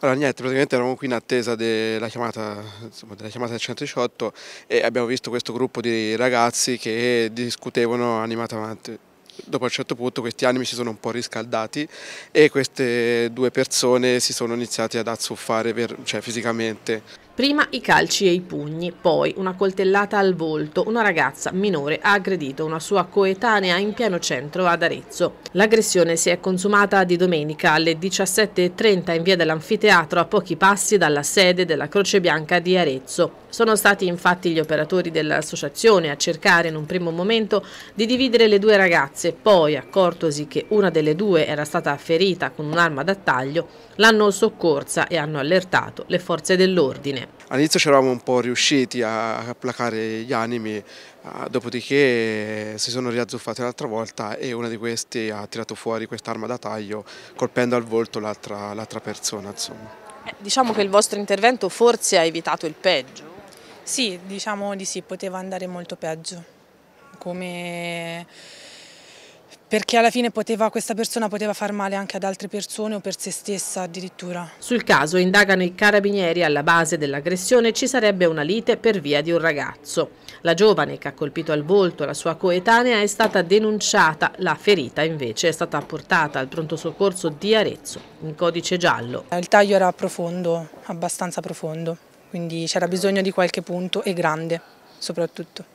Allora niente, praticamente eravamo qui in attesa della chiamata, insomma, della chiamata del 118 e abbiamo visto questo gruppo di ragazzi che discutevano animatamente dopo un certo punto questi animi si sono un po' riscaldati e queste due persone si sono iniziate ad azzuffare cioè, fisicamente. Prima i calci e i pugni, poi una coltellata al volto, una ragazza minore ha aggredito una sua coetanea in pieno centro ad Arezzo. L'aggressione si è consumata di domenica alle 17.30 in via dell'anfiteatro a pochi passi dalla sede della Croce Bianca di Arezzo. Sono stati infatti gli operatori dell'associazione a cercare in un primo momento di dividere le due ragazze, poi accortosi che una delle due era stata ferita con un'arma da taglio, l'hanno soccorsa e hanno allertato le forze dell'ordine. All'inizio ci eravamo un po' riusciti a placare gli animi, dopodiché si sono riazzuffati l'altra volta e una di questi ha tirato fuori quest'arma da taglio colpendo al volto l'altra persona. Eh, diciamo che il vostro intervento forse ha evitato il peggio. Sì, diciamo di sì, poteva andare molto peggio. Come perché alla fine poteva, questa persona poteva far male anche ad altre persone o per se stessa addirittura. Sul caso indagano i carabinieri, alla base dell'aggressione ci sarebbe una lite per via di un ragazzo. La giovane che ha colpito al volto la sua coetanea è stata denunciata, la ferita invece è stata portata al pronto soccorso di Arezzo, in codice giallo. Il taglio era profondo, abbastanza profondo, quindi c'era bisogno di qualche punto e grande soprattutto.